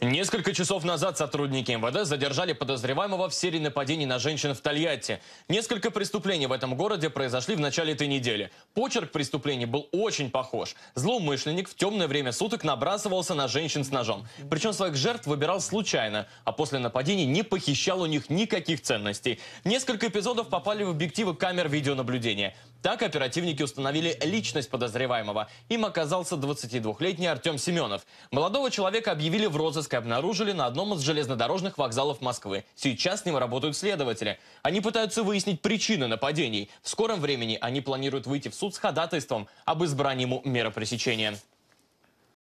Несколько часов назад сотрудники МВД задержали подозреваемого в серии нападений на женщин в Тольятти. Несколько преступлений в этом городе произошли в начале этой недели. Почерк преступлений был очень похож. Злоумышленник в темное время суток набрасывался на женщин с ножом. Причем своих жертв выбирал случайно, а после нападений не похищал у них никаких ценностей. Несколько эпизодов попали в объективы камер видеонаблюдения. Так оперативники установили личность подозреваемого. Им оказался 22-летний Артем Семенов. Молодого человека объявили в розыск Калужской обнаружили на одном из железнодорожных вокзалов Москвы. Сейчас с ним работают следователи. Они пытаются выяснить причины нападений. В скором времени они планируют выйти в суд с ходатайством об избрании ему меры пресечения.